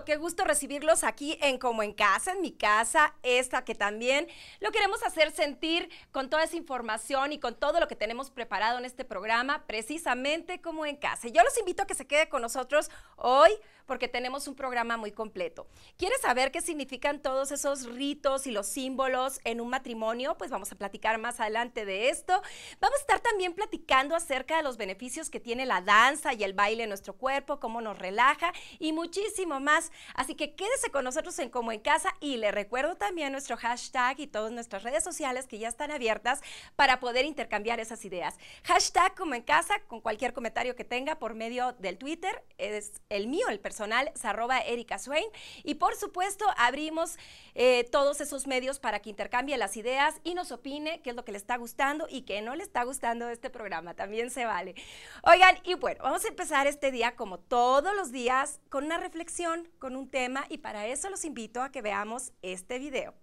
qué gusto recibirlos aquí en Como en Casa, en mi casa, esta que también lo queremos hacer sentir con toda esa información y con todo lo que tenemos preparado en este programa, precisamente como en casa. Yo los invito a que se quede con nosotros hoy porque tenemos un programa muy completo. ¿Quieres saber qué significan todos esos ritos y los símbolos en un matrimonio? Pues vamos a platicar más adelante de esto. Vamos a estar también platicando acerca de los beneficios que tiene la danza y el baile en nuestro cuerpo, cómo nos relaja y muchísimo más. Así que quédese con nosotros en Como en Casa y le recuerdo también nuestro hashtag y todas nuestras redes sociales que ya están abiertas para poder intercambiar esas ideas. Hashtag Como en Casa con cualquier comentario que tenga por medio del Twitter, es el mío, el personal, es Erika Y por supuesto, abrimos eh, todos esos medios para que intercambie las ideas y nos opine qué es lo que le está gustando y qué no le está gustando este programa. También se vale. Oigan, y bueno, vamos a empezar este día como todos los días con una reflexión con un tema y para eso los invito a que veamos este video.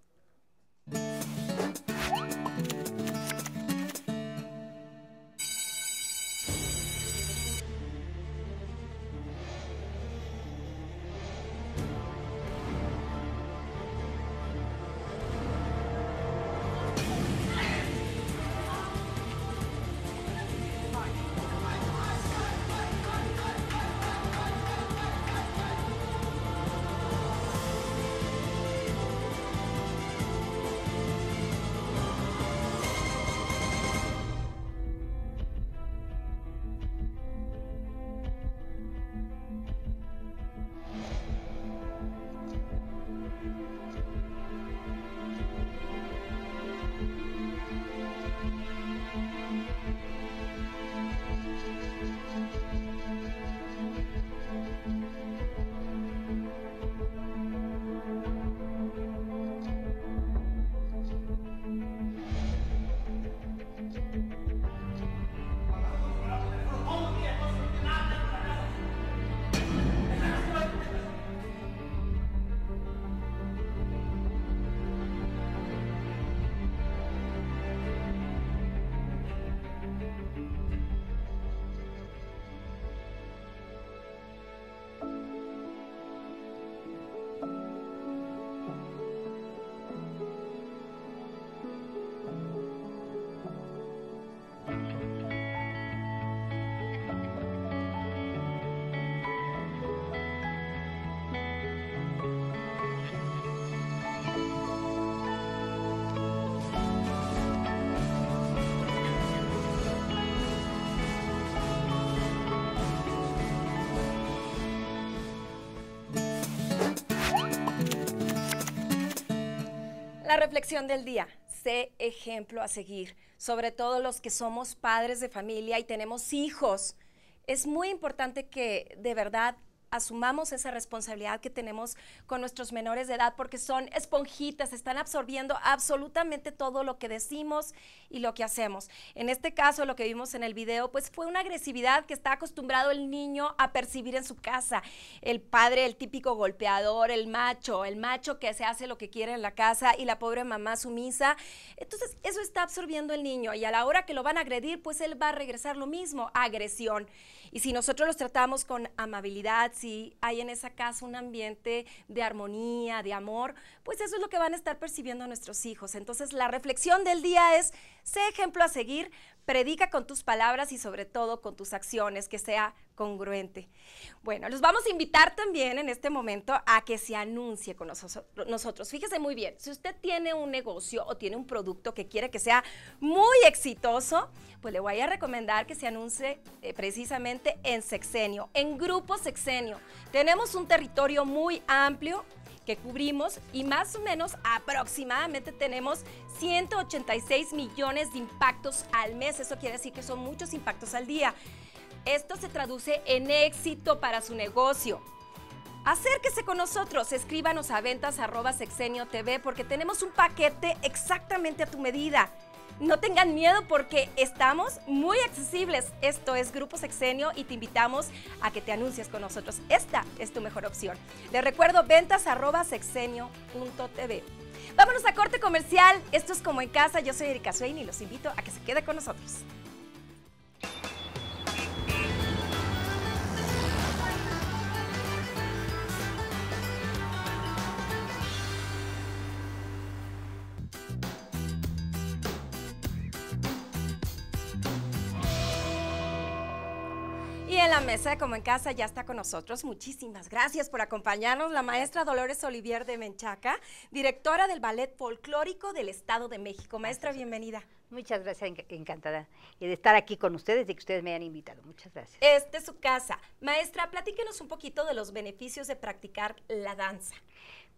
La reflexión del día. Sé ejemplo a seguir, sobre todo los que somos padres de familia y tenemos hijos. Es muy importante que de verdad asumamos esa responsabilidad que tenemos con nuestros menores de edad porque son esponjitas, están absorbiendo absolutamente todo lo que decimos y lo que hacemos. En este caso, lo que vimos en el video, pues fue una agresividad que está acostumbrado el niño a percibir en su casa. El padre, el típico golpeador, el macho, el macho que se hace lo que quiere en la casa y la pobre mamá sumisa. Entonces, eso está absorbiendo el niño y a la hora que lo van a agredir, pues él va a regresar lo mismo, agresión. Y si nosotros los tratamos con amabilidad, si hay en esa casa un ambiente de armonía, de amor, pues eso es lo que van a estar percibiendo nuestros hijos. Entonces la reflexión del día es, sé ejemplo a seguir, predica con tus palabras y sobre todo con tus acciones, que sea congruente. Bueno, los vamos a invitar también en este momento a que se anuncie con nosotros. Fíjese muy bien, si usted tiene un negocio o tiene un producto que quiere que sea muy exitoso, pues le voy a recomendar que se anuncie eh, precisamente en sexenio, en grupo sexenio. Tenemos un territorio muy amplio que cubrimos y más o menos aproximadamente tenemos 186 millones de impactos al mes. Eso quiere decir que son muchos impactos al día. Esto se traduce en éxito para su negocio. Acérquese con nosotros, escríbanos a ventas arroba sexenio TV porque tenemos un paquete exactamente a tu medida. No tengan miedo porque estamos muy accesibles. Esto es Grupo Sexenio y te invitamos a que te anuncies con nosotros. Esta es tu mejor opción. Les recuerdo ventas arroba tv. Vámonos a corte comercial. Esto es como en casa. Yo soy Erika Swain y los invito a que se quede con nosotros. en la mesa, como en casa, ya está con nosotros. Muchísimas gracias por acompañarnos la maestra Dolores Olivier de Menchaca, directora del Ballet Folclórico del Estado de México. Maestra, bienvenida. Muchas gracias, encantada de estar aquí con ustedes, y que ustedes me hayan invitado. Muchas gracias. Este es su casa. Maestra, platíquenos un poquito de los beneficios de practicar la danza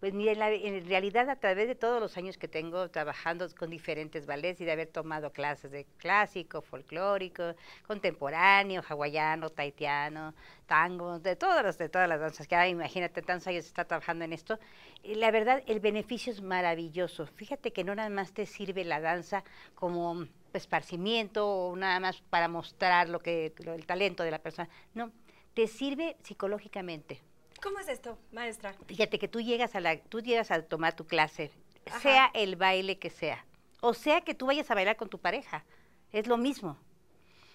pues mira, en, realidad a través de todos los años que tengo trabajando con diferentes ballets y de haber tomado clases de clásico, folclórico, contemporáneo, hawaiano, taitiano, tango, de todas las, de todas las danzas que hay, imagínate, tantos años está trabajando en esto, la verdad el beneficio es maravilloso. Fíjate que no nada más te sirve la danza como esparcimiento o nada más para mostrar lo que el talento de la persona, no, te sirve psicológicamente ¿Cómo es esto, maestra? Fíjate que tú llegas a la, tú llegas a tomar tu clase, sea el baile que sea, o sea que tú vayas a bailar con tu pareja, es lo mismo.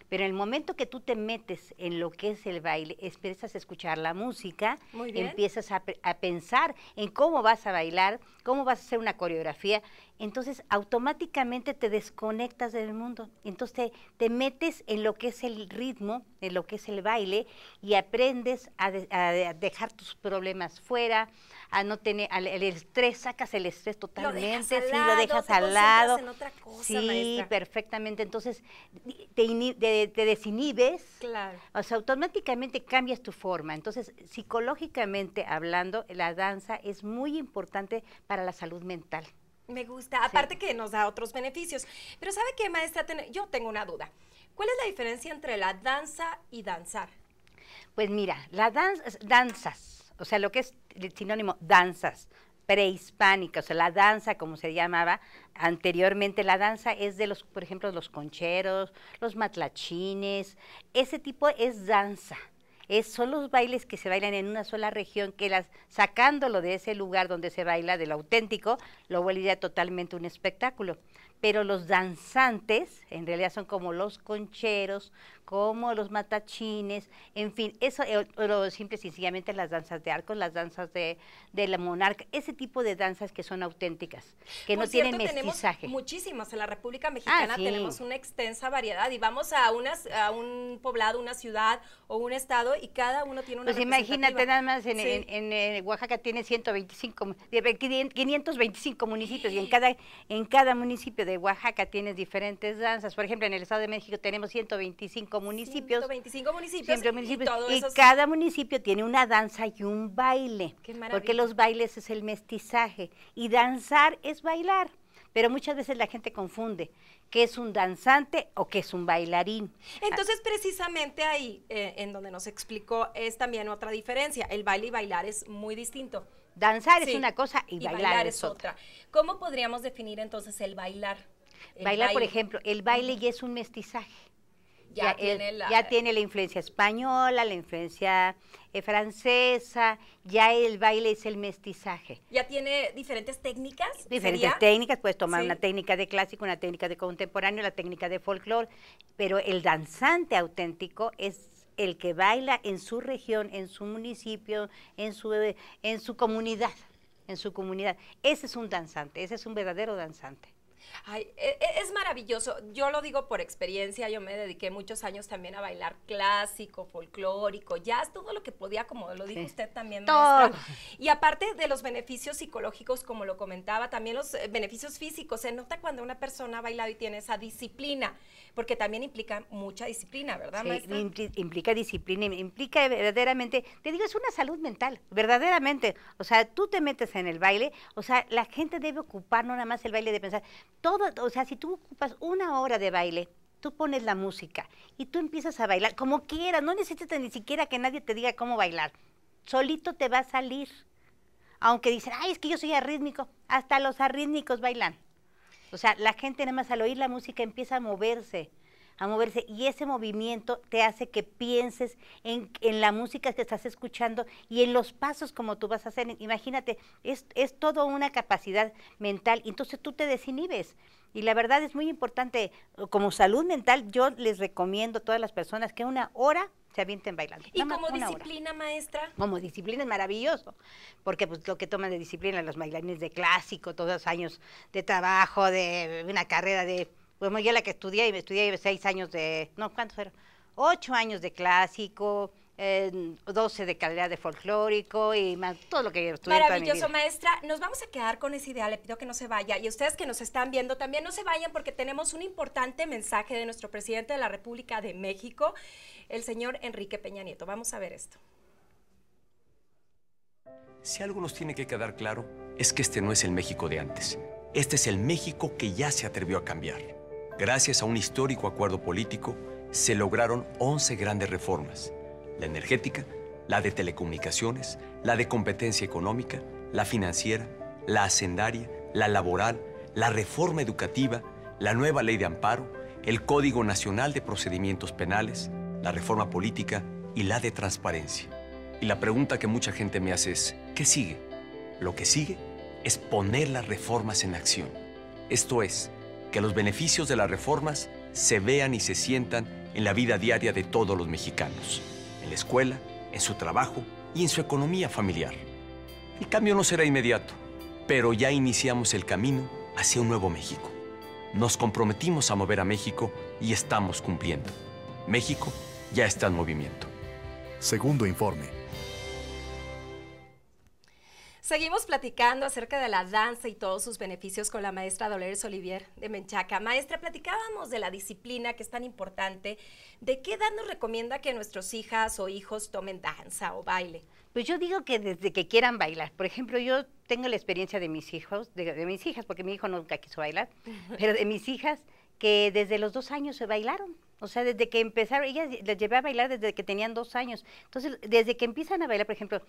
Pero en el momento que tú te metes en lo que es el baile, empiezas a escuchar la música, empiezas a, pensar en cómo vas a bailar, cómo vas a hacer una coreografía entonces automáticamente te desconectas del mundo. Entonces te, metes en lo que es el ritmo, en lo que es el baile, y aprendes a, dejar tus problemas fuera, a no tener el estrés, sacas el estrés totalmente, lo lo dejas al lado. sí, perfectamente. Entonces te, te desinhibes, claro. o sea, automáticamente cambias tu forma. Entonces, psicológicamente hablando, la danza es muy importante para la salud mental. Me gusta, aparte que nos da otros beneficios. Pero ¿sabe qué, maestra? Yo tengo una duda. ¿Cuál es la diferencia entre la danza y danzar? Pues mira, las danza, danzas, o sea, lo que es el sinónimo danzas prehispánicas, o sea, la danza como se llamaba anteriormente, la danza es de los, por ejemplo, los concheros, los matlachines, ese tipo es danza son los bailes que se bailan en una sola región, que las, sacándolo de ese lugar donde se baila, del auténtico, lo vuelve totalmente un espectáculo. Pero los danzantes, en realidad son como los concheros, como los matachines, en fin, eso, eh, lo, simple y sencillamente las danzas de arcos, las danzas de, de, la monarca, ese tipo de danzas que son auténticas, que no tienen mestizaje. Tenemos muchísimas, en la República ah, Mexicana tenemos una extensa variedad y vamos a, unas, a un poblado, una ciudad o un estado y cada uno tiene una Pues imagínate nada más, en, en, en, en, eh, Oaxaca tiene 125, 525 municipios y en cada, en cada municipio de Oaxaca tienes diferentes danzas. Por ejemplo, en el Estado de México tenemos 125 municipios. 125 municipios. Y, cada municipio tiene una danza y un baile. porque los bailes es el mestizaje. Y danzar es bailar. Pero muchas veces la gente confunde qué es un danzante o qué es un bailarín. Entonces, precisamente ahí, eh, en donde nos explicó, es también otra diferencia. El baile y bailar es muy distinto. Danzar es una cosa y, bailar, es, otra. ¿Cómo podríamos definir entonces el bailar? bailar, por ejemplo, el baile ya es un mestizaje ya, tiene, la, influencia española, la influencia eh, francesa, ya el baile es el mestizaje. ¿Ya tiene diferentes técnicas? Diferentes técnicas, puedes tomar una técnica de clásico, una técnica de contemporáneo, la técnica de folclore, pero el danzante auténtico es el que baila en su región, en su municipio, en su, eh, en su comunidad, en su comunidad. Ese es un danzante, ese es un verdadero danzante. Ay, e, e, es maravilloso. Yo lo digo por experiencia. Yo me dediqué muchos años también a bailar clásico, folclórico, jazz, todo lo que podía, como lo dijo usted también. Todo. Y aparte de los beneficios psicológicos, como lo comentaba, también los eh, beneficios físicos. Se nota cuando una persona ha bailado y tiene esa disciplina, porque también implica mucha disciplina, ¿verdad, sí, Implica disciplina, implica verdaderamente, te digo, es una salud mental, verdaderamente. O sea, tú te metes en el baile, o sea, la gente debe ocupar no nada más el baile de pensar, todo, o sea, si tú ocupas una hora de baile, tú pones la música y tú empiezas a bailar como quieras, no necesitas ni siquiera que nadie te diga cómo bailar, solito te va a salir. Aunque dicen, ay, es que yo soy arrítmico, hasta los arrítmicos bailan. O sea, la gente nada más al oír la música empieza a moverse a moverse y ese movimiento te hace que pienses en, la música que estás escuchando y en los pasos como tú vas a hacer. Imagínate, es, es toda una capacidad mental, entonces tú te desinhibes. Y la verdad es muy importante, como salud mental, yo les recomiendo a todas las personas que una hora se avienten bailando. ¿Y como disciplina, maestra? Como disciplina es maravilloso, porque pues lo que toman de disciplina los bailarines de clásico, todos los años de trabajo, de una carrera de bueno, pues, yo la que estudié, y me estudié seis años de, no, ¿cuántos fueron? Ocho años de clásico, eh, doce de calidad de folclórico y más, todo lo que estudié. Maravilloso, maestra. Nos vamos a quedar con esa idea, le pido que no se vaya. Y ustedes que nos están viendo también no se vayan porque tenemos un importante mensaje de nuestro presidente de la República de México, el señor Enrique Peña Nieto. Vamos a ver esto. Si algo nos tiene que quedar claro, es que este no es el México de antes. Este es el México que ya se atrevió a cambiar. Gracias a un histórico acuerdo político, se lograron 11 grandes reformas. La energética, la de telecomunicaciones, la de competencia económica, la financiera, la hacendaria, la laboral, la reforma educativa, la nueva ley de amparo, el Código Nacional de Procedimientos Penales, la reforma política y la de transparencia. Y la pregunta que mucha gente me hace es, ¿qué sigue? Lo que sigue es poner las reformas en acción. Esto es, los beneficios de las reformas se vean y se sientan en la vida diaria de todos los mexicanos, en la escuela, en su trabajo y en su economía familiar. El cambio no será inmediato, pero ya iniciamos el camino hacia un nuevo México. Nos comprometimos a mover a México y estamos cumpliendo. México ya está en movimiento. Segundo informe. Seguimos platicando acerca de la danza y todos sus beneficios con la maestra Dolores Olivier de Menchaca. Maestra, platicábamos de la disciplina que es tan importante. ¿De qué edad nos recomienda que nuestros hijas o hijos tomen danza o baile? Pues yo digo que desde que quieran bailar. Por ejemplo, yo tengo la experiencia de mis hijos, de, mis hijas, porque mi hijo nunca quiso bailar, pero de mis hijas que desde los dos años se bailaron. O sea, desde que empezaron, ellas las llevé a bailar desde que tenían dos años. Entonces, desde que empiezan a bailar, por ejemplo,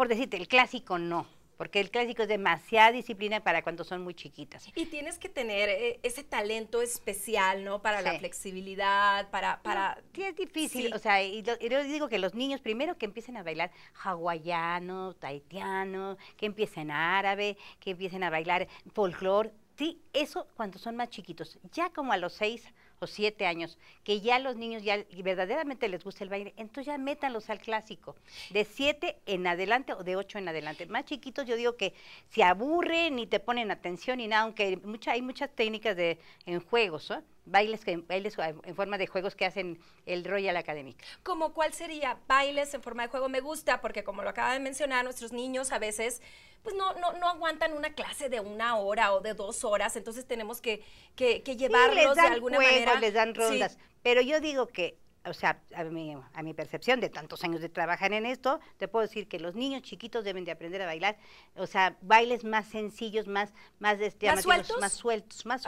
por decirte, el clásico no porque el clásico es demasiada disciplina para cuando son muy chiquitas. Y tienes que tener eh, ese talento especial, ¿no? Para la flexibilidad, para... para... Sí, es difícil, o sea, y yo, digo que los niños primero que empiecen a bailar hawaiano, taitiano, que empiecen árabe, que empiecen a bailar folclor, sí, eso cuando son más chiquitos, ya como a los seis o siete años, que ya los niños ya verdaderamente les gusta el baile, entonces ya métanlos al clásico, de siete en adelante o de ocho en adelante. Más chiquitos yo digo que se aburren y te ponen atención y nada, aunque hay muchas técnicas de, en juegos, bailes, bailes en forma de juegos que hacen el Royal Academy. Como cuál sería bailes en forma de juego? Me gusta porque como lo acaba de mencionar, nuestros niños a veces pues no, no, no aguantan una clase de una hora o de dos horas, entonces tenemos que, que, llevarlos de alguna manera. les dan rondas, pero yo digo que o sea, a mi, a mi, percepción de tantos años de trabajar en esto, te puedo decir que los niños chiquitos deben de aprender a bailar, o sea, bailes más sencillos, más, más, este, ¿Más, sueltos? más sueltos, más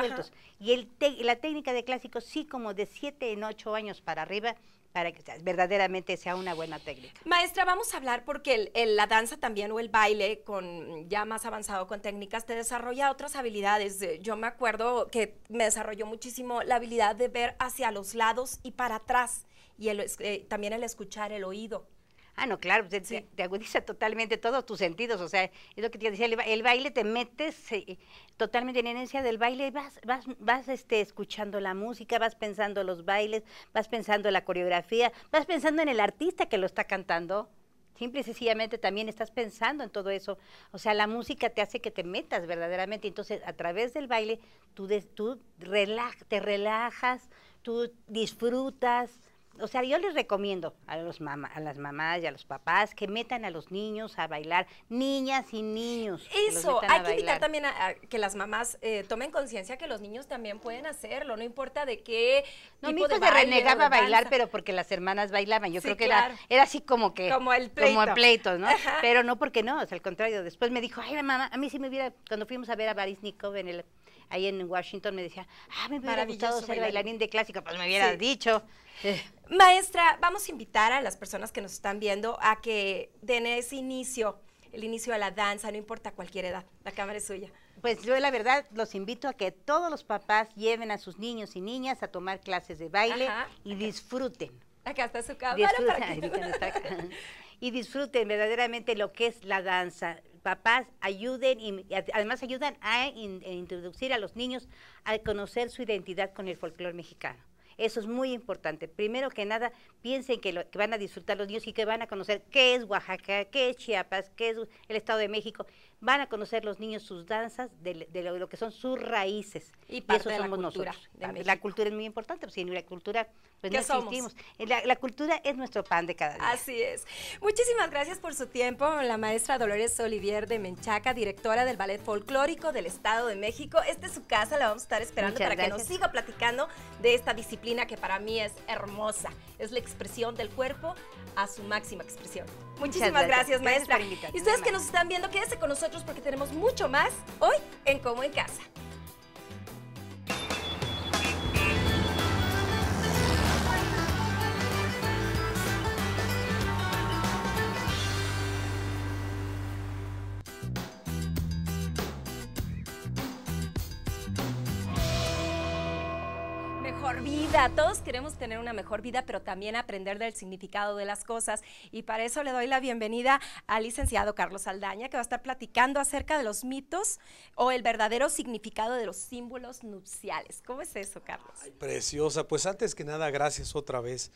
Y el la técnica de clásicos sí como de siete en ocho años para arriba para que verdaderamente sea una buena técnica. Maestra, vamos a hablar porque la danza también o el baile con ya más avanzado con técnicas te desarrolla otras habilidades. Eh, yo me acuerdo que me desarrolló muchísimo la habilidad de ver hacia los lados y para atrás y eh, también el escuchar el oído. Ah, no, claro, te, agudiza totalmente todos tus sentidos, o sea, es lo que te decía, el, baile te metes eh, totalmente en herencia del baile, vas, vas, vas este, escuchando la música, vas pensando los bailes, vas pensando la coreografía, vas pensando en el artista que lo está cantando, simple y sencillamente también estás pensando en todo eso, o sea, la música te hace que te metas verdaderamente, entonces a través del baile tú, tú te relajas, tú disfrutas, o sea, yo les recomiendo a, los a las mamás y a los papás que metan a los niños a bailar, niñas y niños. Eso, hay que también a, que las mamás eh, tomen conciencia que los niños también pueden hacerlo, no importa de qué. No, mi hijo se renegaba a bailar, pero porque las hermanas bailaban. Yo creo que era, así como que. Como el pleito. ¿no? Pero no porque no, es al contrario. Después me dijo, ay, mamá, a mí sí me hubiera, cuando fuimos a ver a Baris Nikov en el ahí en Washington me decía, ah, me hubiera gustado ser bailarín. de clásica, pues me hubieras dicho. Eh. Maestra, vamos a invitar a las personas que nos están viendo a que den ese inicio, el inicio a la danza, no importa cualquier edad, la cámara es suya. Pues yo la verdad los invito a que todos los papás lleven a sus niños y niñas a tomar clases de baile y disfruten. Acá está su cámara. y disfruten verdaderamente lo que es la danza papás ayuden y, además ayudan a, introducir a los niños a conocer su identidad con el folclore mexicano. Eso es muy importante. Primero que nada, piensen que, que, van a disfrutar los niños y que van a conocer qué es Oaxaca, qué es Chiapas, qué es el Estado de México van a conocer los niños sus danzas, de, lo, que son sus raíces. Y, eso somos nosotros. la cultura es muy importante, porque sin la cultura pues no existimos. Eh, la, cultura es nuestro pan de cada día. Así es. Muchísimas gracias por su tiempo, la maestra Dolores Olivier de Menchaca, directora del Ballet Folclórico del Estado de México. Esta es su casa, la vamos a estar esperando para que nos siga platicando de esta disciplina que para mí es hermosa. Es la expresión del cuerpo a su máxima expresión. Muchísimas gracias. maestra. y ustedes que nos están viendo, quédense con nosotros porque tenemos mucho más hoy en Como en Casa. Todos queremos tener una mejor vida, pero también aprender del significado de las cosas. Y para eso le doy la bienvenida al licenciado Carlos Aldaña, que va a estar platicando acerca de los mitos o el verdadero significado de los símbolos nupciales. ¿Cómo es eso, Carlos? Ay, preciosa. Pues antes que nada, gracias otra vez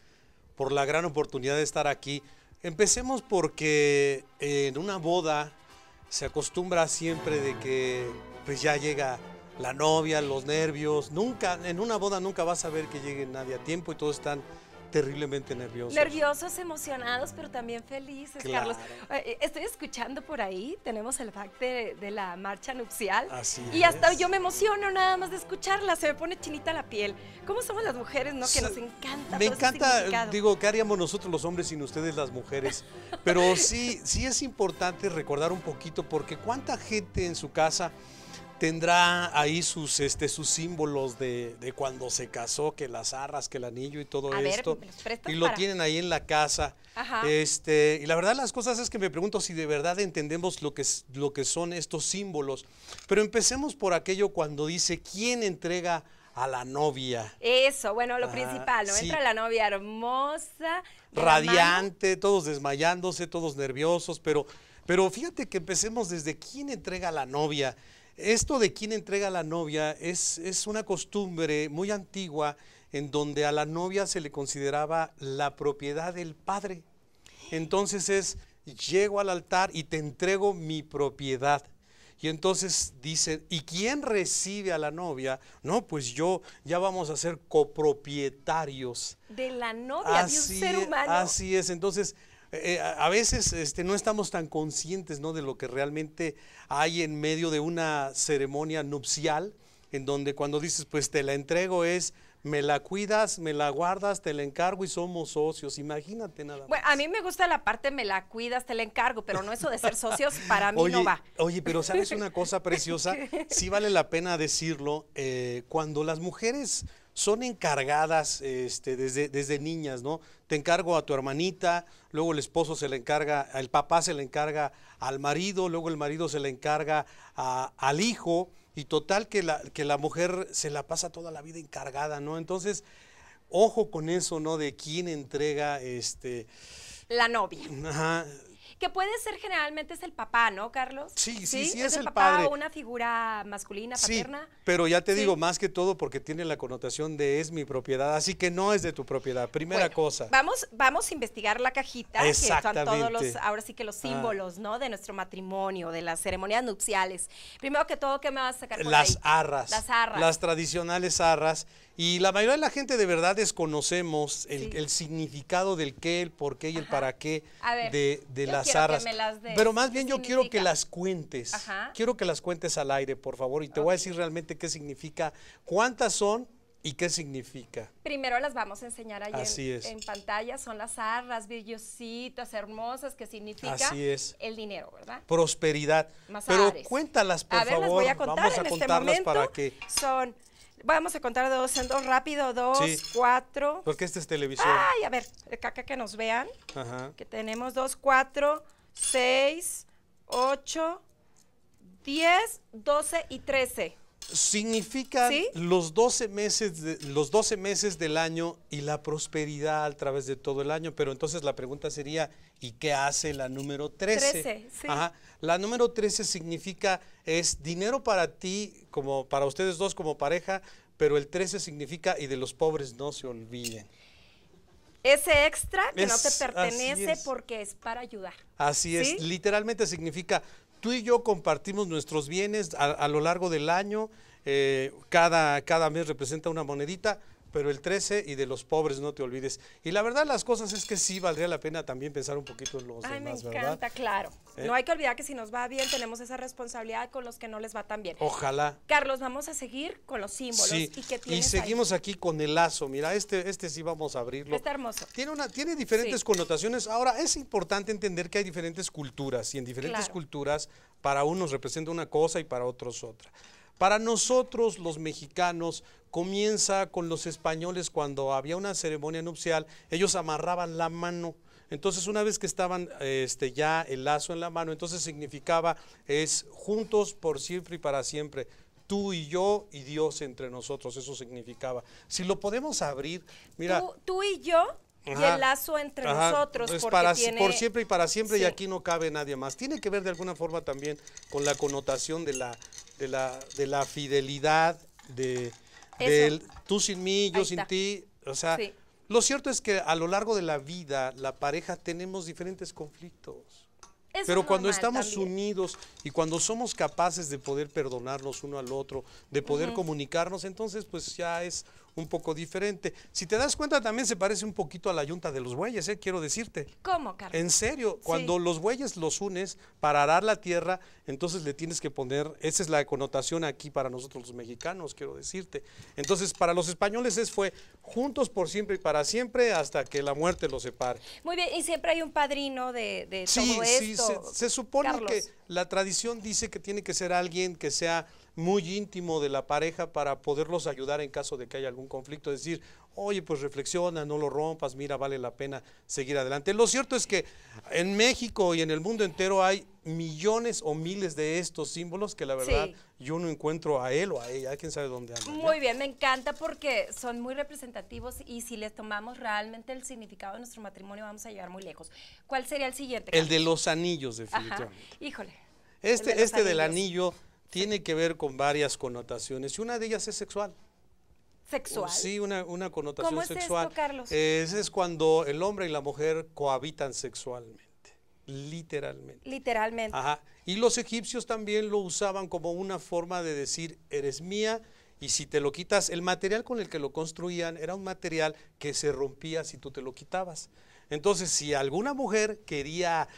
por la gran oportunidad de estar aquí. Empecemos porque en una boda se acostumbra siempre de que pues ya llega la novia, los nervios. Nunca, en una boda nunca vas a ver que llegue nadie a tiempo y todos están terriblemente nerviosos. Nerviosos, emocionados, pero también felices, Carlos. Eh, eh, estoy escuchando por ahí, tenemos el fact de, la marcha nupcial. Así y hasta yo me emociono nada más de escucharla, se me pone chinita la piel. ¿Cómo somos las mujeres, no? Que nos encanta. Me encanta, digo, ¿qué haríamos nosotros los hombres sin ustedes las mujeres? Pero sí, sí es importante recordar un poquito, porque cuánta gente en su casa tendrá ahí sus, este, sus símbolos de, cuando se casó, que las arras, que el anillo y todo esto. y lo tienen ahí en la casa. Ajá. Este, y la verdad las cosas es que me pregunto si de verdad entendemos lo que, lo que son estos símbolos. Pero empecemos por aquello cuando dice, ¿quién entrega a la novia. Eso, bueno, lo ah, principal, Entra la novia hermosa. Radiante, todos desmayándose, todos nerviosos, pero, pero fíjate que empecemos desde quién entrega a la novia. Esto de quién entrega a la novia es, es una costumbre muy antigua en donde a la novia se le consideraba la propiedad del padre. Entonces es, llego al altar y te entrego mi propiedad. Y entonces dice, ¿y quién recibe a la novia? No, pues yo, ya vamos a ser copropietarios. De la novia, de un ser e, humano. Así es, entonces eh, eh, a veces este, no estamos tan conscientes de lo que realmente hay en medio de una ceremonia nupcial, en donde cuando dices, pues te la entrego es, me la cuidas, me la guardas, te la encargo y somos socios. Imagínate nada más. a mí me gusta la parte me la cuidas, te la encargo, pero no eso de ser socios para mí no va. Oye, pero sabes una cosa preciosa, sí vale la pena decirlo, eh, cuando las mujeres son encargadas este, desde, desde niñas, ¿no? Te encargo a tu hermanita, luego el esposo se le encarga, el papá se le encarga al marido, luego el marido se le encarga al hijo, y total que la, que la mujer se la pasa toda la vida encargada, ¿no? Entonces, ojo con eso, ¿no? De quién entrega este... La novia. Ajá, que puede ser generalmente es el papá, ¿no, Carlos? Sí, sí, sí, es, el, papá una figura masculina, paterna. pero ya te digo, más que todo porque tiene la connotación de es mi propiedad, así que no es de tu propiedad, primera cosa. Vamos, vamos a investigar la cajita, que todos los, ahora sí que los ah. símbolos, ¿no? De nuestro matrimonio, de las ceremonias nupciales. Primero que todo, ¿qué me vas a sacar? Por las arras. Las arras. Las tradicionales arras y la mayoría de la gente de verdad desconocemos el, significado del qué, el por qué y el para qué de, las arras. Pero más bien yo quiero que las cuentes. Quiero que las cuentes al aire, por favor. Y te voy a decir realmente qué significa, cuántas son ¿Y qué significa? Primero las vamos a enseñar allí en, es. en, pantalla. Son las arras, brillositas, hermosas, que significa el dinero, ¿verdad? Prosperidad. Más Pero cuéntalas, por favor. Las voy a contar vamos a este contarlas para que. Son Vamos a contar dos en dos rápido, dos, cuatro. Porque esta es televisión. Ay, a ver, acá que nos vean. Ajá. Que tenemos dos, cuatro, seis, ocho, diez, doce y trece significa los, 12 meses los 12 meses del año y la prosperidad a través de todo el año. Pero entonces la pregunta sería, ¿y qué hace la número 13? La número 13 significa, es dinero para ti, como para ustedes dos como pareja, pero el 13 significa, y de los pobres no se olviden ese extra que no te pertenece porque es para ayudar. Así es, literalmente significa tú y yo compartimos nuestros bienes a, lo largo del año, eh, cada, cada mes representa una monedita, pero el 13 y de los pobres, no te olvides. Y la verdad, las cosas es que sí valdría la pena también pensar un poquito en los Ay, me encanta, claro. Eh. No hay que olvidar que si nos va bien, tenemos esa responsabilidad con los que no les va tan bien. Ojalá. Carlos, vamos a seguir con los símbolos. ¿Y, seguimos aquí con el lazo. Mira, este, este sí vamos a abrirlo. Está hermoso. Tiene, una, tiene diferentes connotaciones. Ahora, es importante entender que hay diferentes culturas y en diferentes culturas para unos representa una cosa y para otros otra. Para nosotros los mexicanos, comienza con los españoles cuando había una ceremonia nupcial, ellos amarraban la mano. Entonces, una vez que estaban este, ya el lazo en la mano, entonces significaba es juntos por siempre y para siempre. Tú y yo y Dios entre nosotros, eso significaba. Si lo podemos abrir, mira. Tú, y yo y el lazo entre nosotros. para, Por siempre y para siempre, y aquí no cabe nadie más. Tiene que ver de alguna forma también con la connotación de la, de la, de la fidelidad de, del tú sin mí, yo sin ti. O sea, lo cierto es que a lo largo de la vida, la pareja tenemos diferentes conflictos. Pero cuando estamos unidos y cuando somos capaces de poder perdonarnos uno al otro, de poder comunicarnos, entonces pues ya es un poco diferente. Si te das cuenta, también se parece un poquito a la yunta de los bueyes, eh, quiero decirte. ¿Cómo, Carlos? En serio, cuando los bueyes los unes para arar la tierra, entonces le tienes que poner, esa es la connotación aquí para nosotros los mexicanos, quiero decirte. Entonces, para los españoles es fue juntos por siempre y para siempre hasta que la muerte los separe. Muy bien, y siempre hay un padrino de, todo sí, esto. Sí, se, supone que la tradición dice que tiene que ser alguien que sea muy íntimo de la pareja para poderlos ayudar en caso de que haya algún conflicto, decir, oye, pues reflexiona, no lo rompas, mira, vale la pena seguir adelante. Lo cierto es que en México y en el mundo entero hay millones o miles de estos símbolos que la verdad yo no encuentro a él o a ella, quién sabe dónde anda. Muy bien, me encanta porque son muy representativos y si les tomamos realmente el significado de nuestro matrimonio vamos a llegar muy lejos. ¿Cuál sería el siguiente? El de los anillos, de Ajá. Híjole. Este, este del anillo tiene que ver con varias connotaciones y una de ellas es sexual. ¿Sexual? Sí, una, una connotación ¿Cómo sexual. Carlos? Ese es cuando el hombre y la mujer cohabitan sexualmente, literalmente. Literalmente. Ajá. Y los egipcios también lo usaban como una forma de decir, eres mía, y si te lo quitas, el material con el que lo construían era un material que se rompía si tú te lo quitabas. Entonces, si alguna mujer quería,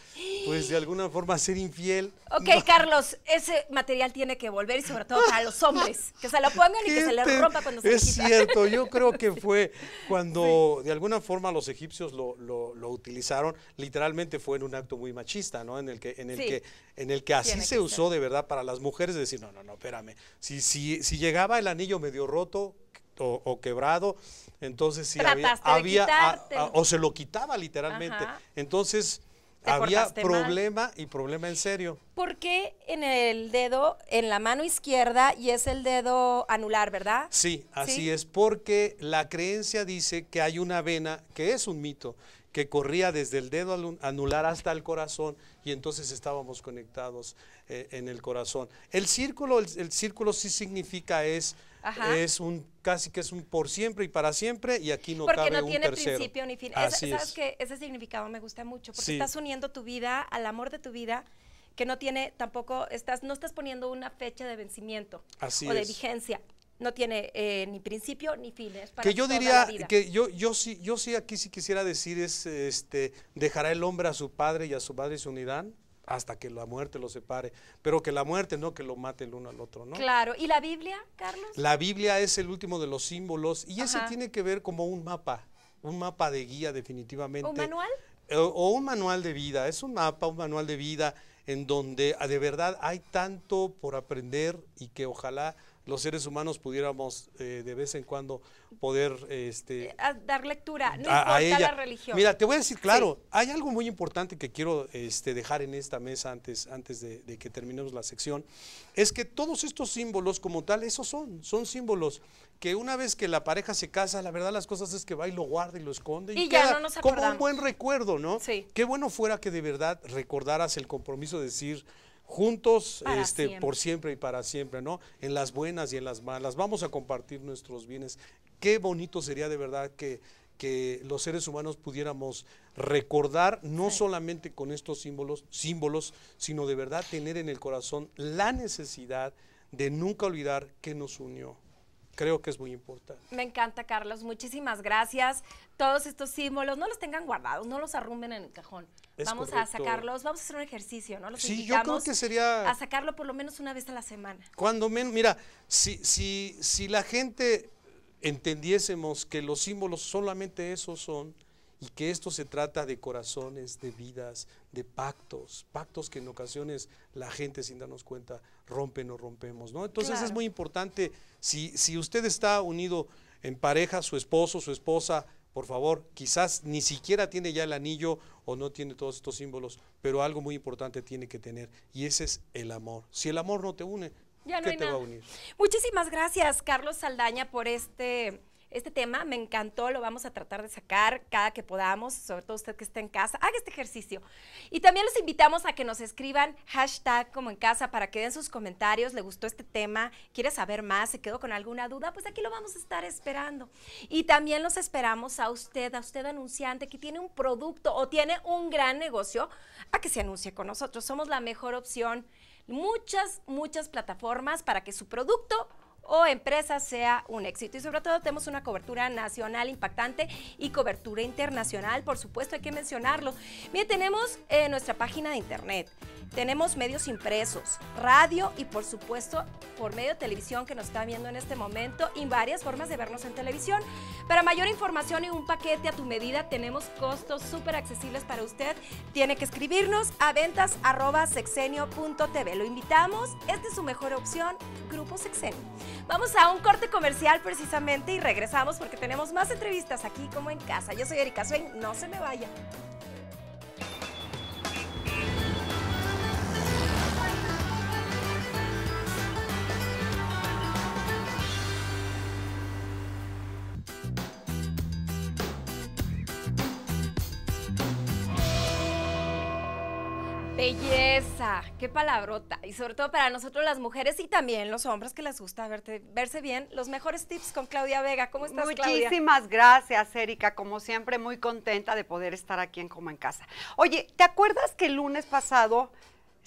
pues de alguna forma ser infiel. Ok, Carlos, ese material tiene que volver y sobre todo para los hombres, que se lo pongan y que se le rompa cuando se Es cierto, yo creo que fue cuando de alguna forma los egipcios lo, utilizaron, literalmente fue en un acto muy machista, ¿no? En el que, en el que, en el que así se usó de verdad para las mujeres, de decir, no, no, no, espérame, si, si, si llegaba el anillo medio roto, o, quebrado, entonces si había, ah, ah, o se lo quitaba literalmente. Entonces había problema y problema en serio. ¿Por qué en el dedo, en la mano izquierda y es el dedo anular, verdad? Sí, así es, porque la creencia dice que hay una vena, que es un mito, que corría desde el dedo anular hasta el corazón y entonces estábamos conectados eh, en el corazón. El círculo, el círculo sí significa es es un casi que es un por siempre y para siempre y aquí no porque no tiene principio ni fin. que ese significado me gusta mucho porque estás uniendo tu vida al amor de tu vida que no tiene tampoco estás no estás poniendo una fecha de vencimiento o de vigencia. No tiene eh, ni principio ni fines. Para que yo diría que yo yo sí yo sí aquí sí quisiera decir es este dejará el hombre a su padre y a su madre y se unirán hasta que la muerte lo separe, pero que la muerte no que lo mate el uno al otro, ¿no? Claro, ¿y la Biblia, Carlos? La Biblia es el último de los símbolos y ese tiene que ver como un mapa, un mapa de guía definitivamente. ¿Un manual? o un manual de vida, es un mapa, un manual de vida en donde ah, de verdad hay tanto por aprender y que ojalá los seres humanos pudiéramos eh, de vez en cuando poder... Este, eh, dar lectura, no a, la religión. Mira, te voy a decir, claro, hay algo muy importante que quiero este, dejar en esta mesa antes, antes de, que terminemos la sección, es que todos estos símbolos como tal, esos son, son símbolos que una vez que la pareja se casa, la verdad las cosas es que va y lo guarda y lo esconde y, ya no nos como un buen recuerdo, ¿no? Sí. Qué bueno fuera que de verdad recordaras el compromiso de decir juntos este, por siempre y para siempre, ¿no? En las buenas y en las malas. Vamos a compartir nuestros bienes. Qué bonito sería de verdad que, los seres humanos pudiéramos recordar, no solamente con estos símbolos, símbolos, sino de verdad tener en el corazón la necesidad de nunca olvidar que nos unió creo que es muy importante. Me encanta, Carlos. Muchísimas gracias. Todos estos símbolos, no los tengan guardados, no los arrumben en el cajón. vamos a sacarlos, vamos a hacer un ejercicio, ¿no? Los sí, yo creo que sería... A sacarlo por lo menos una vez a la semana. Cuando menos, mira, si, si, si la gente entendiésemos que los símbolos solamente esos son y que esto se trata de corazones, de vidas, de pactos, pactos que en ocasiones la gente sin darnos cuenta rompen o rompemos, ¿no? Entonces es muy importante, si, si usted está unido en pareja, su esposo, su esposa, por favor, quizás ni siquiera tiene ya el anillo o no tiene todos estos símbolos, pero algo muy importante tiene que tener y ese es el amor. Si el amor no te une, ¿qué te va a unir? Muchísimas gracias, Carlos Saldaña, por este este tema me encantó, lo vamos a tratar de sacar cada que podamos, sobre todo usted que está en casa, haga este ejercicio. Y también los invitamos a que nos escriban hashtag como en casa para que den sus comentarios, le gustó este tema, quiere saber más, se quedó con alguna duda, pues aquí lo vamos a estar esperando. Y también los esperamos a usted, a usted anunciante que tiene un producto o tiene un gran negocio, a que se anuncie con nosotros. Somos la mejor opción. Muchas, muchas plataformas para que su producto o empresa sea un éxito. Y sobre todo tenemos una cobertura nacional impactante y cobertura internacional, por supuesto hay que mencionarlo. Bien, tenemos eh, nuestra página de internet, tenemos medios impresos, radio y por supuesto por medio de televisión que nos está viendo en este momento y varias formas de vernos en televisión. Para mayor información y un paquete a tu medida tenemos costos súper accesibles para usted. Tiene que escribirnos a ventas.sexenio.tv. Lo invitamos, esta es su mejor opción, Grupo Sexenio. Vamos a un corte comercial precisamente y regresamos porque tenemos más entrevistas aquí como en casa. Yo soy Erika Swain, no se me vaya. Belleza, qué palabrota. Y sobre todo para nosotros las mujeres y también los hombres que les gusta verte, verse bien, los mejores tips con Claudia Vega. ¿Cómo estás, Muchísimas gracias, Erika. Como siempre, muy contenta de poder estar aquí en Como en Casa. Oye, ¿te acuerdas que el lunes pasado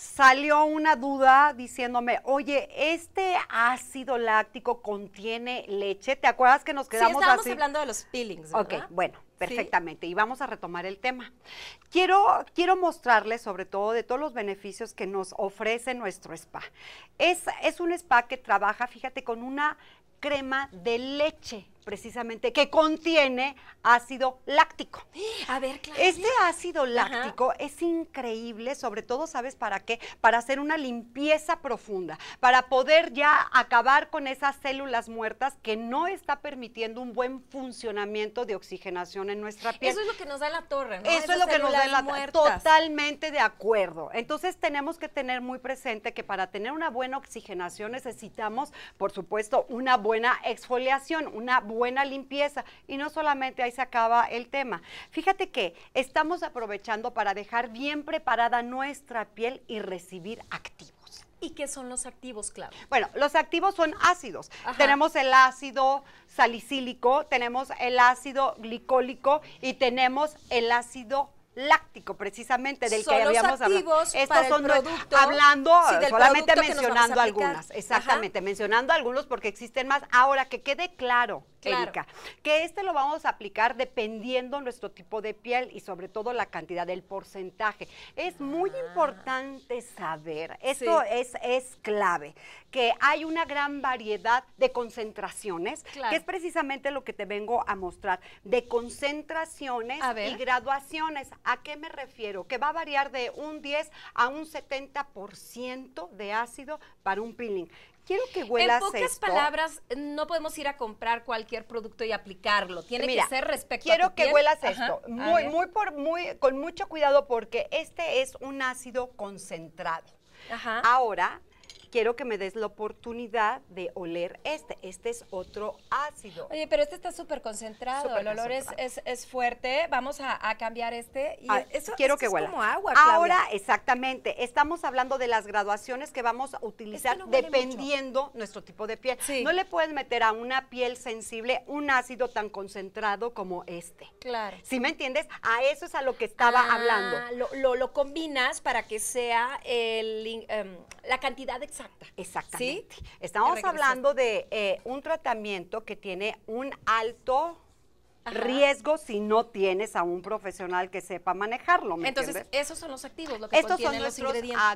salió una duda diciéndome, oye, este ácido láctico contiene leche. ¿Te acuerdas que nos quedamos sí, estábamos hablando de los peelings, ¿verdad? Ok, bueno, perfectamente. Y vamos a retomar el tema. Quiero, quiero mostrarles sobre todo de todos los beneficios que nos ofrece nuestro spa. Es, es un spa que trabaja, fíjate, con una crema de leche precisamente que contiene ácido láctico. A ver, Claro. Este ácido láctico es increíble, sobre todo, ¿sabes para qué? Para hacer una limpieza profunda, para poder ya acabar con esas células muertas que no está permitiendo un buen funcionamiento de oxigenación en nuestra piel. Eso es lo que nos da la torre, ¿no? Eso es lo que nos da la torre. Totalmente de acuerdo. Entonces tenemos que tener muy presente que para tener una buena oxigenación necesitamos, por supuesto, una buena exfoliación, una buena limpieza. Y no solamente ahí se acaba el tema. Fíjate que estamos aprovechando para dejar bien preparada nuestra piel y recibir activos. ¿Y qué son los activos, Claudia? Bueno, los activos son ácidos. Tenemos el ácido salicílico, tenemos el ácido glicólico y tenemos el ácido láctico, precisamente, del que habíamos hablado. Estos son el hablando, solamente mencionando algunas. Exactamente, mencionando algunos porque existen más. Ahora, que quede claro, claro. que este lo vamos a aplicar dependiendo nuestro tipo de piel y sobre todo la cantidad del porcentaje. Es muy ah. importante saber, esto es, es clave, que hay una gran variedad de concentraciones, que es precisamente lo que te vengo a mostrar, de concentraciones y graduaciones. ¿A qué me refiero? Que va a variar de un 10 a un 70% de ácido para un peeling quiero que huelas esto. En pocas palabras, no podemos ir a comprar cualquier producto y aplicarlo. Tiene que ser respecto quiero que huelas esto. Muy, muy por, muy, con mucho cuidado porque este es un ácido concentrado. Ajá. Ahora, quiero que me des la oportunidad de oler este. Este es otro ácido. Oye, pero este está súper concentrado. el olor es, fuerte. Vamos a, cambiar este. Y ah, eso, quiero que es como agua, Ahora, exactamente. Estamos hablando de las graduaciones que vamos a utilizar dependiendo nuestro tipo de piel. No le puedes meter a una piel sensible un ácido tan concentrado como este. Claro. ¿Sí me entiendes? A eso es a lo que estaba ah, hablando. Lo, combinas para que sea el, em, la cantidad exacta exacto Exactamente. Estamos hablando de eh, un tratamiento que tiene un alto riesgo si no tienes a un profesional que sepa manejarlo. Entonces, esos son los activos, lo que Estos son los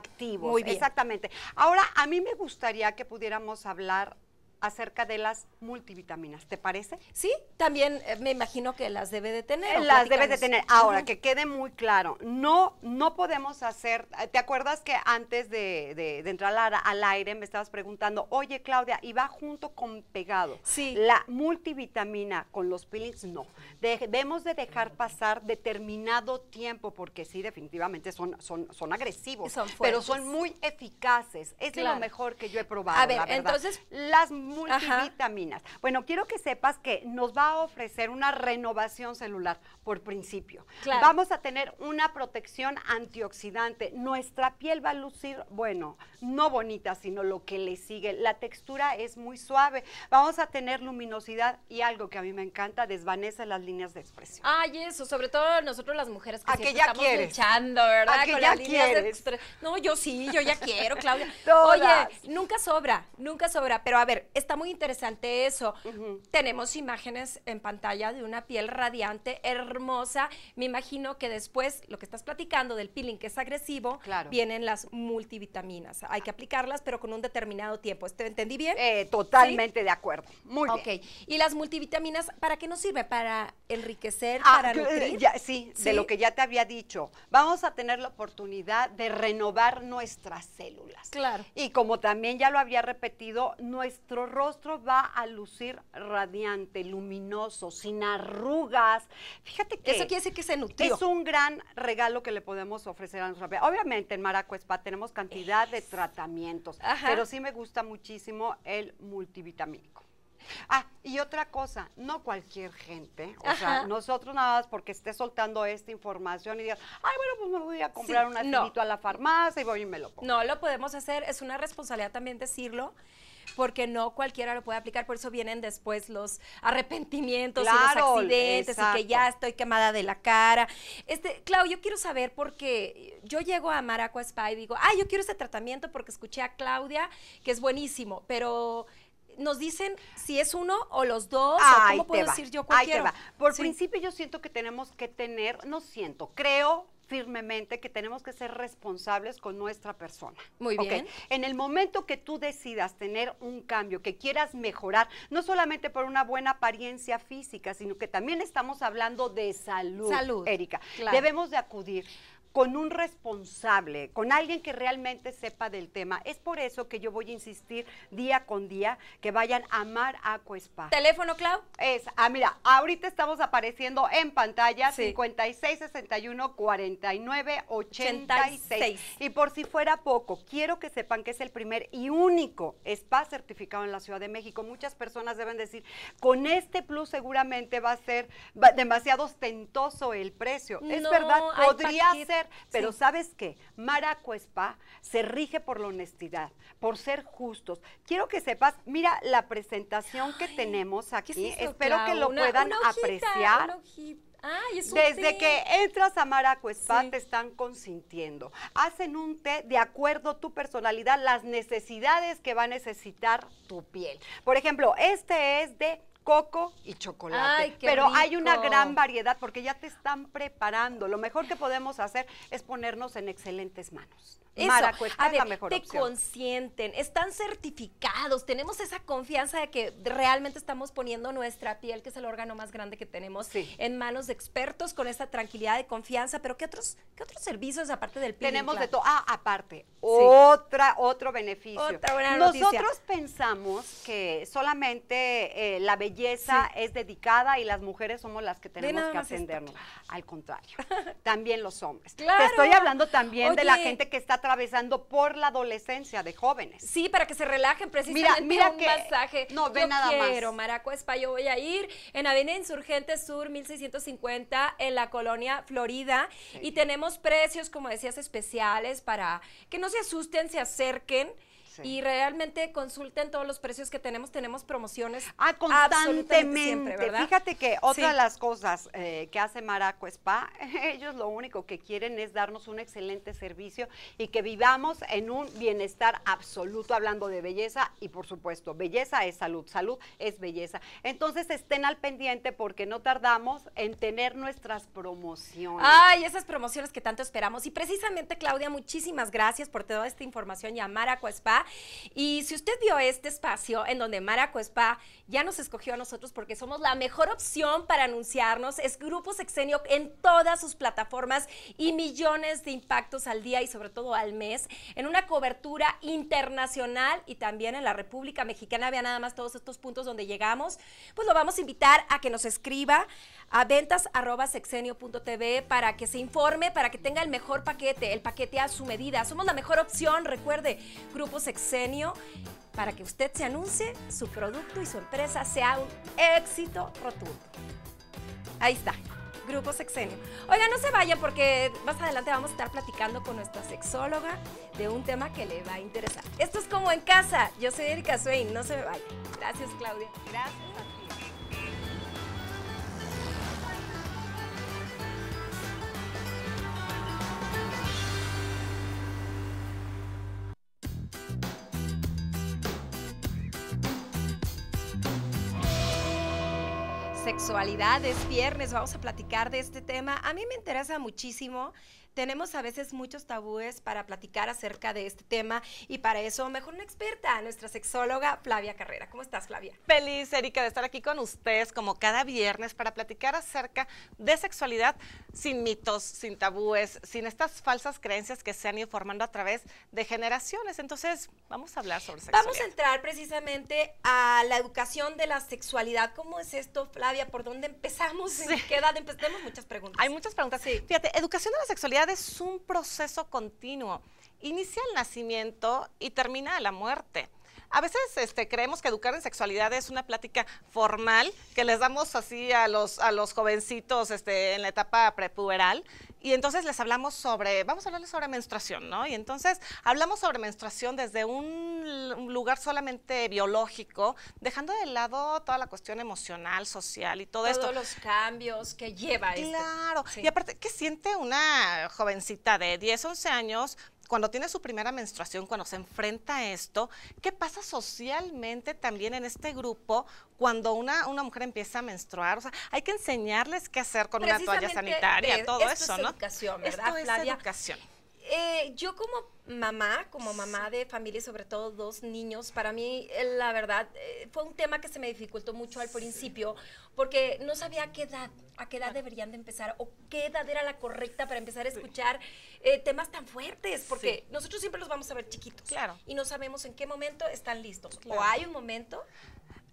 activos, Muy bien. exactamente. Ahora, a mí me gustaría que pudiéramos hablar acerca de las multivitaminas. ¿Te parece? Sí, también eh, me imagino que las debe de tener. Eh, las debe de tener. Ahora, que quede muy claro, no, no podemos hacer, eh, ¿te acuerdas que antes de, entrar al, aire me estabas preguntando, oye Claudia, ¿y va junto con pegado? Sí. La multivitamina con los peelings, no. debemos de dejar pasar determinado tiempo, porque sí, definitivamente son, son, son agresivos, pero son muy eficaces. Es lo mejor que yo he probado. A ver, entonces... Las multivitaminas. Bueno, quiero que sepas que nos va a ofrecer una renovación celular por principio. Vamos a tener una protección antioxidante. Nuestra piel va a lucir, bueno, no bonita, sino lo que le sigue. La textura es muy suave. Vamos a tener luminosidad y algo que a mí me encanta, desvanece las líneas de expresión. Ay, eso, sobre todo nosotros las mujeres que, estamos luchando, ¿verdad? Que ya las líneas No, yo sí, yo ya quiero, Claudia. Oye, nunca sobra, nunca sobra, pero a ver, es está muy interesante eso. Tenemos imágenes en pantalla de una piel radiante, hermosa. Me imagino que después, lo que estás platicando del peeling que es agresivo, vienen las multivitaminas. Hay que aplicarlas, pero con un determinado tiempo. ¿Te entendí bien? Eh, totalmente de acuerdo. Muy okay. bien. ¿Y las multivitaminas para qué nos sirve? ¿Para enriquecer? Ah, ¿Para eh, nutrir? sí, de lo que ya te había dicho. Vamos a tener la oportunidad de renovar nuestras células. Claro. Y como también ya lo había repetido, nuestro rostro va a lucir radiante, luminoso, sin arrugas. Fíjate que... Eso quiere decir que se nutrió. Es un gran regalo que le podemos ofrecer a nuestra piel. Obviamente en Maraco Spa tenemos cantidad de tratamientos, pero sí me gusta muchísimo el multivitamínico. Ah, y otra cosa, no cualquier gente, o sea, nosotros nada más porque esté soltando esta información y digas, ay, bueno, pues me voy a comprar un a la farmacia y voy y me lo pongo. No, lo podemos hacer, es una responsabilidad también decirlo, porque no cualquiera lo puede aplicar, por eso vienen después los arrepentimientos y los accidentes y que ya estoy quemada de la cara. Este, Clau, yo quiero saber porque yo llego a Maracua Spa y digo, ah, yo quiero este tratamiento porque escuché a Claudia que es buenísimo, pero nos dicen si es uno o los dos, o cómo puedo decir yo cualquiera. Por principio yo siento que tenemos que tener, no siento, creo firmemente que tenemos que ser responsables con nuestra persona. Muy bien. En el momento que tú decidas tener un cambio, que quieras mejorar, no solamente por una buena apariencia física, sino que también estamos hablando de salud. Salud. Erika, debemos de acudir con un responsable, con alguien que realmente sepa del tema. Es por eso que yo voy a insistir día con día que vayan a Amar Spa. ¿Teléfono, Clau? Es, ah, mira, ahorita estamos apareciendo en pantalla sí. 56 61 49 86. Y por si fuera poco, quiero que sepan que es el primer y único spa certificado en la Ciudad de México. Muchas personas deben decir, con este plus seguramente va a ser demasiado ostentoso el precio. es verdad, podría ser pero ¿sabes qué? Maraco se rige por la honestidad, por ser justos. Quiero que sepas, mira la presentación que tenemos aquí. Espero que lo puedan apreciar. Desde que entras a Maraco te están consintiendo. Hacen un té de acuerdo a tu personalidad, las necesidades que va a necesitar tu piel. Por ejemplo, este es de coco y chocolate. Pero hay una gran variedad porque ya te están preparando. Lo mejor que podemos hacer es ponernos en excelentes manos. Eso, Maracueta mejor te consienten, están certificados, tenemos esa confianza de que realmente estamos poniendo nuestra piel, que es el órgano más grande que tenemos, en manos de expertos con esa tranquilidad de confianza. Pero ¿qué otros, qué otros servicios aparte del peeling? Tenemos de todo. Ah, aparte, otra, otro beneficio. Otra Nosotros pensamos que solamente eh, la belleza belleza es dedicada y las mujeres somos las que tenemos que ascendernos Al contrario, también los hombres. Te estoy hablando también de la gente que está atravesando por la adolescencia de jóvenes. Sí, para que se relajen precisamente mira, mira un que, No, ve nada quiero, más. Maraco Spa, yo voy a ir en Avenida Insurgente Sur 1650 en la colonia Florida y tenemos precios, como decías, especiales para que no se asusten, se acerquen. Y realmente consulten todos los precios que tenemos. Tenemos promociones. Ah, constantemente. Fíjate que otra de las cosas eh, que hace Maraco Spa, ellos lo único que quieren es darnos un excelente servicio y que vivamos en un bienestar absoluto, hablando de belleza y por supuesto, belleza es salud, salud es belleza. Entonces estén al pendiente porque no tardamos en tener nuestras promociones. Ay, esas promociones que tanto esperamos. Y precisamente, Claudia, muchísimas gracias por toda esta información y a Maraco Spa. Y si usted vio este espacio en donde Mara Cuespa ya nos escogió a nosotros porque somos la mejor opción para anunciarnos, es Grupo Sexenio en todas sus plataformas y millones de impactos al día y sobre todo al mes, en una cobertura internacional y también en la República Mexicana. Vean nada más todos estos puntos donde llegamos. Pues lo vamos a invitar a que nos escriba a tv para que se informe, para que tenga el mejor paquete, el paquete a su medida. Somos la mejor opción, recuerde, Grupo Sexenio para que usted se anuncie, su producto y su empresa sea un éxito rotundo. Ahí está. Grupo Sexenio. Oiga, no se vaya porque más adelante vamos a estar platicando con nuestra sexóloga de un tema que le va a interesar. Esto es como en casa. Yo soy Erika Swain, no se me vaya. Gracias, Claudia. Gracias a ti. sexualidades viernes, vamos a platicar de este tema. A mí me interesa muchísimo tenemos a veces muchos tabúes para platicar acerca de este tema y para eso mejor una experta, nuestra sexóloga Flavia Carrera. ¿Cómo estás, Flavia? Feliz, Erika, de estar aquí con ustedes como cada viernes para platicar acerca de sexualidad sin mitos, sin tabúes, sin estas falsas creencias que se han ido formando a través de generaciones. Entonces, vamos a hablar sobre sexualidad. Vamos a entrar precisamente a la educación de la sexualidad. ¿Cómo es esto, Flavia? ¿Por dónde empezamos? ¿En qué edad empezamos? Tenemos muchas preguntas. Hay muchas preguntas. Sí. Fíjate, educación de la sexualidad es un proceso continuo. Inicia el nacimiento y termina la muerte. A veces este, creemos que educar en sexualidad es una plática formal que les damos así a los, jovencitos este, en la etapa prepuberal, y entonces les hablamos sobre, vamos a hablarles sobre menstruación, ¿no? Y entonces hablamos sobre menstruación desde un, lugar solamente biológico, dejando de lado toda la cuestión emocional, social y todo esto. Todos los cambios que lleva. Claro, y aparte, ¿qué siente una jovencita de 10, 11 años cuando tiene su primera menstruación, cuando se enfrenta a esto, ¿qué pasa socialmente también en este grupo cuando una, mujer empieza a menstruar? O sea, hay que enseñarles qué hacer con una toalla sanitaria, todo esto eso, es ¿no? Educación, ¿verdad, esto educación. Eh, yo como mamá, como mamá de familia, sobre todo dos niños, para mí eh, la verdad eh, fue un tema que se me dificultó mucho al principio porque no sabía a qué edad, a qué edad deberían de empezar o qué edad era la correcta para empezar a escuchar temas tan fuertes porque nosotros siempre los vamos a ver chiquitos claro. y no sabemos en qué momento están listos o hay un momento.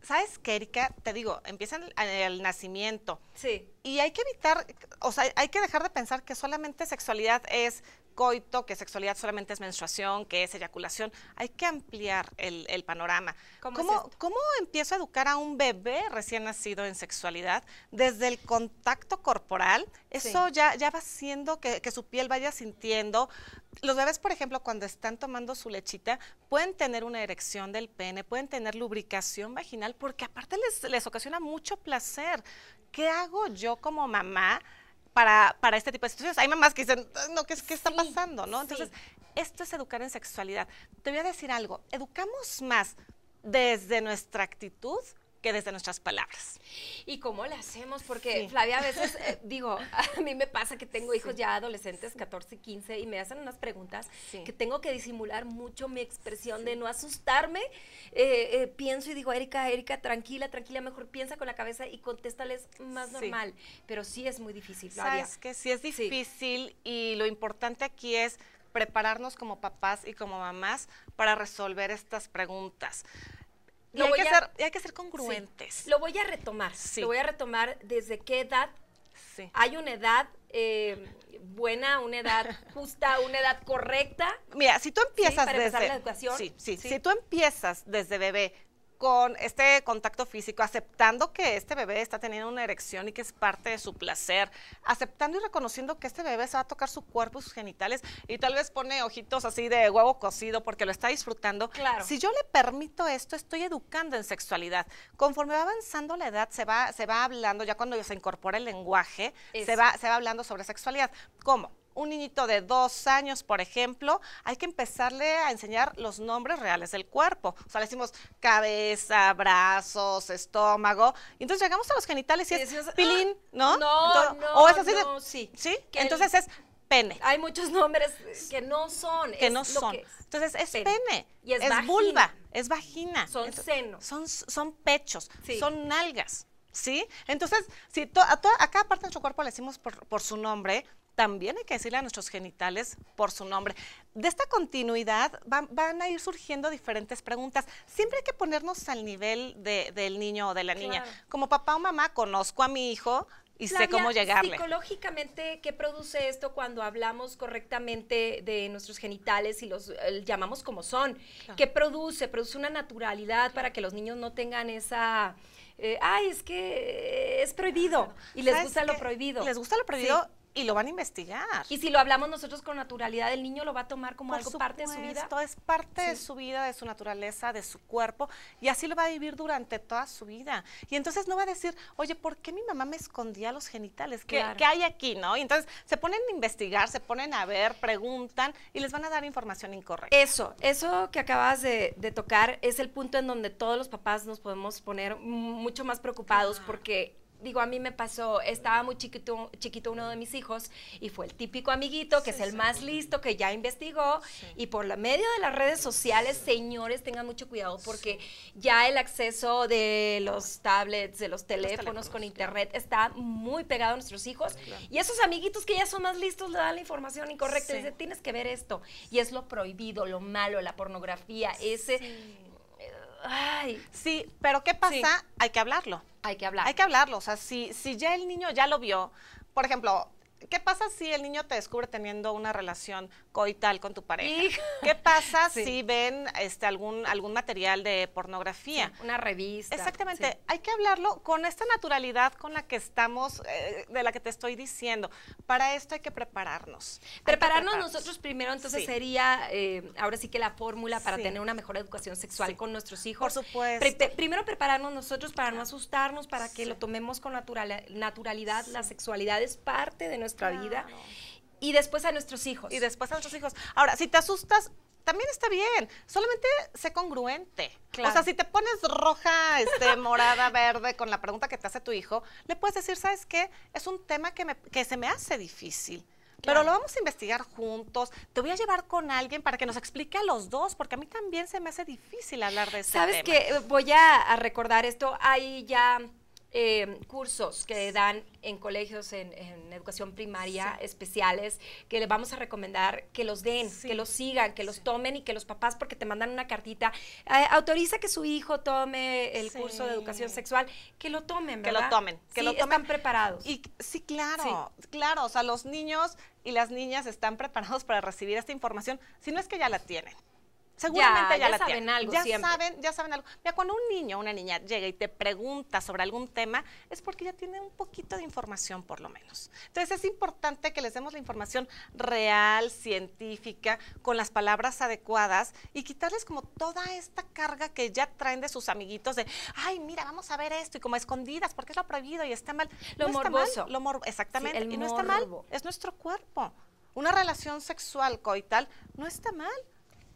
¿Sabes qué, Erika? Te digo, empiezan el, el nacimiento. Sí. Y hay que evitar, o sea, hay que dejar de pensar que solamente sexualidad es coito, que sexualidad solamente es menstruación, que es eyaculación. Hay que ampliar el, panorama. ¿Cómo, ¿Cómo, empiezo a educar a un bebé recién nacido en sexualidad? Desde el contacto corporal, eso ya, ya va haciendo que, que su piel vaya sintiendo. Los bebés, por ejemplo, cuando están tomando su lechita, pueden tener una erección del pene, pueden tener lubricación vaginal, porque aparte les, les ocasiona mucho placer. ¿Qué hago yo como mamá? para, para este tipo de situaciones. Hay mamás que dicen, no, ¿qué, qué está pasando? Entonces, esto es educar en sexualidad. Te voy a decir algo, educamos más desde nuestra actitud que desde nuestras palabras. ¿Y cómo lo hacemos? Porque Flavia, a veces, eh, digo, a mí me pasa que tengo hijos ya adolescentes, 14 15, y me hacen unas preguntas que tengo que disimular mucho mi expresión de no asustarme. Eh, eh, pienso y digo, Erika, Erika, tranquila, tranquila, mejor piensa con la cabeza y contéstales más normal. Pero sí es muy difícil, Flavia. Sabes que sí es difícil y lo importante aquí es prepararnos como papás y como mamás para resolver estas preguntas. Y hay, que ser, congruentes. lo voy a retomar. Lo voy a retomar desde qué edad. Sí. Hay una edad eh, buena, una edad justa, una edad correcta. Mira, si tú empiezas desde. La educación. Sí, sí, Si tú empiezas desde bebé con este contacto físico, aceptando que este bebé está teniendo una erección y que es parte de su placer, aceptando y reconociendo que este bebé se va a tocar su cuerpo, sus genitales y tal vez pone ojitos así de huevo cocido porque lo está disfrutando. Claro. Si yo le permito esto, estoy educando en sexualidad. Conforme va avanzando la edad, se va, se va hablando, ya cuando se incorpora el lenguaje, se va, se va hablando sobre sexualidad. ¿Cómo? un niñito de dos años, por ejemplo, hay que empezarle a enseñar los nombres reales del cuerpo. O sea, le decimos cabeza, brazos, estómago. entonces llegamos a los genitales y, es ah, pilín, ¿no? No, no, no, sí. ¿Sí? entonces es pene. Hay muchos nombres que no son. Que no son. Entonces es pene, y es, vulva, es vagina. Son senos. Son, son pechos, son nalgas. ¿Sí? Entonces, si a, cada parte de nuestro cuerpo le decimos por, por su nombre, también hay que decirle a nuestros genitales por su nombre. De esta continuidad van, a ir surgiendo diferentes preguntas. Siempre hay que ponernos al nivel del niño o de la niña. Como papá o mamá, conozco a mi hijo, y sé cómo llegarle. Psicológicamente, ¿qué produce esto cuando hablamos correctamente de nuestros genitales y los eh, llamamos como son? ¿Qué produce? ¿Produce una naturalidad para que los niños no tengan esa... Eh, ay, es que eh, es prohibido. Y les gusta lo prohibido. Les gusta lo prohibido y lo van a investigar. Y si lo hablamos nosotros con naturalidad, el niño lo va a tomar como algo parte de su vida. Esto es parte de su vida, de su naturaleza, de su cuerpo, y así lo va a vivir durante toda su vida. Y entonces no va a decir, oye, ¿por qué mi mamá me escondía los genitales? ¿Qué, hay aquí? ¿No? Y entonces se ponen a investigar, se ponen a ver, preguntan y les van a dar información incorrecta. Eso, eso que acabas de, tocar es el punto en donde todos los papás nos podemos poner mucho más preocupados porque digo, a mí me pasó, estaba muy chiquito, chiquito uno de mis hijos y fue el típico amiguito, que es el más listo, que ya investigó, y por la medio de las redes sociales, señores, tengan mucho cuidado porque ya el acceso de los tablets, de los teléfonos, con internet está muy pegado a nuestros hijos y esos amiguitos que ya son más listos le dan la información incorrecta, y dicen, tienes que ver esto, y es lo prohibido, lo malo, la pornografía, ese Ay. Sí, pero ¿qué pasa? Hay que hablarlo. Hay que hablarlo. Hay que hablarlo. O sea, si, si ya el niño ya lo vio, por ejemplo, ¿Qué pasa si el niño te descubre teniendo una relación coital con tu pareja? ¿Qué pasa si ven este, algún, algún material de pornografía? una revista. Exactamente. Hay que hablarlo con esta naturalidad con la que estamos, eh, de la que te estoy diciendo. Para esto hay que prepararnos. Prepararnos, nosotros primero, entonces sería eh, ahora sí que la fórmula para tener una mejor educación sexual con nuestros hijos. Por supuesto. primero prepararnos nosotros para no ah. asustarnos, para que lo tomemos con naturalidad. La sexualidad es parte de nuestra vida. Y después a nuestros hijos. Y después a nuestros hijos. Ahora, si te asustas, también está bien. Solamente sé congruente. O sea, si te pones roja, este, morada, verde con la pregunta que te hace tu hijo, le puedes decir, ¿sabes qué? Es un tema que, me, se me hace difícil. Pero lo vamos a investigar juntos. Te voy a llevar con alguien para que nos explique a los dos, porque a mí también se me hace difícil hablar de eso. ¿Sabes tema? que Voy a, recordar esto. ahí ya Em, cursos que dan en colegios en, educación primaria especiales que le vamos a recomendar que los den, que los sigan, que los tomen y que los papás, porque te mandan una cartita, eh, autoriza que su hijo tome el curso de educación sexual, que lo tomen, Que lo tomen, que lo tomen. Están preparados. Y, sí, claro, claro, o sea, los niños y las niñas están preparados para recibir esta información, si no es que ya la tienen seguramente ya, la saben algo. Ya saben, ya saben algo. Mira, cuando un niño o una niña llega y te pregunta sobre algún tema, es porque ya tiene un poquito de información por lo menos. Entonces es importante que les demos la información real, científica, con las palabras adecuadas y quitarles como toda esta carga que ya traen de sus amiguitos de, ay, mira, vamos a ver esto y como escondidas, porque es lo prohibido y está mal. Lo morboso. lo exactamente. el no está mal, es nuestro cuerpo. Una relación sexual coital no está mal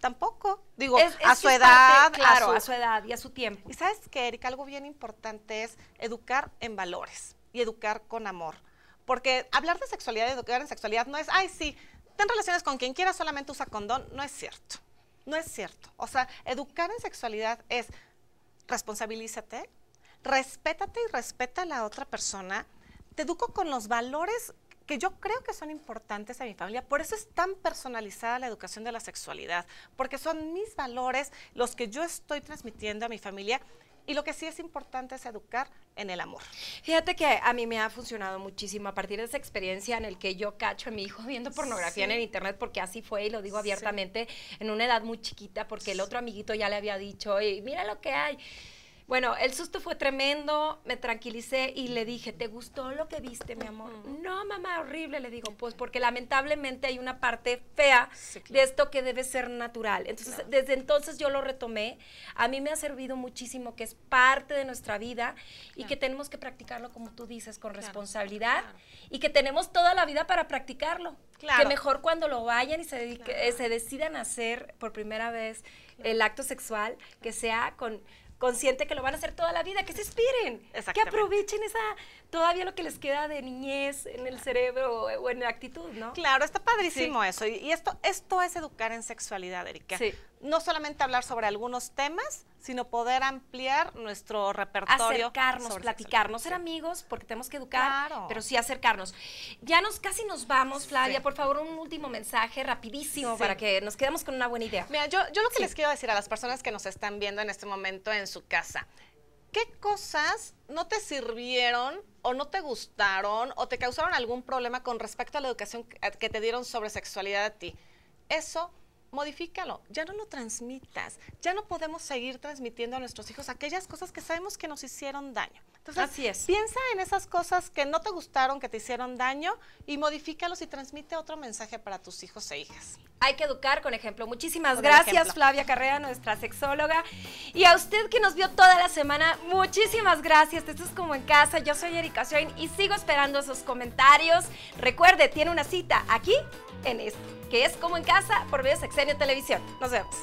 tampoco. Digo, a su edad. a su, a su edad y a su tiempo. Y sabes que, Erika, algo bien importante es educar en valores y educar con amor. Porque hablar de sexualidad y educar en sexualidad no es, ay, sí, ten relaciones con quien quiera, solamente usa condón. No es cierto. No es cierto. O sea, educar en sexualidad es responsabilízate, respétate y respeta a la otra persona, te educo con los valores que yo creo que son importantes a mi familia. Por eso es tan personalizada la educación de la sexualidad, porque son mis valores los que yo estoy transmitiendo a mi familia y lo que sí es importante es educar en el amor. Fíjate que a mí me ha funcionado muchísimo a partir de esa experiencia en el que yo cacho a mi hijo viendo pornografía en el internet porque así fue y lo digo abiertamente en una edad muy chiquita porque el otro amiguito ya le había dicho, y mira lo que hay." Bueno, el susto fue tremendo, me tranquilicé y le dije, ¿te gustó lo que viste, mi amor? No, mamá, horrible, le digo, pues porque lamentablemente hay una parte fea de esto que debe ser natural. Entonces, desde entonces yo lo retomé, a mí me ha servido muchísimo, que es parte de nuestra vida y que tenemos que practicarlo, como tú dices, con responsabilidad y que tenemos toda la vida para practicarlo. Que mejor cuando lo vayan y se, eh, se decidan a hacer por primera vez el acto sexual, que sea con consciente que lo van a hacer toda la vida, que se inspiren, que aprovechen esa todavía lo que les queda de niñez en el cerebro o en la actitud, ¿no? Claro, está padrísimo eso. Y, esto, esto es educar en sexualidad, Erika. Sí no solamente hablar sobre algunos temas, sino poder ampliar nuestro repertorio. Acercarnos, platicarnos, ser amigos, porque tenemos que educar, pero sí acercarnos. Ya nos casi nos vamos, Flavia, por favor, un último mensaje rapidísimo para que nos quedemos con una buena idea. Mira, yo, yo lo que les quiero decir a las personas que nos están viendo en este momento en su casa, ¿qué cosas no te sirvieron o no te gustaron o te causaron algún problema con respecto a la educación que te dieron sobre sexualidad a ti? Eso modifícalo, ya no lo transmitas, ya no podemos seguir transmitiendo a nuestros hijos aquellas cosas que sabemos que nos hicieron daño. Entonces, Así es. piensa en esas cosas que no te gustaron, que te hicieron daño y modifícalos y transmite otro mensaje para tus hijos e hijas. Hay que educar con ejemplo. Muchísimas gracias, Flavia Carrera, nuestra sexóloga. Y a usted que nos vio toda la semana, muchísimas gracias. Esto es como en casa. Yo soy Erika Schoen y sigo esperando sus comentarios. Recuerde, tiene una cita aquí en esto, que es como en casa por de Sexenio Televisión. Nos vemos.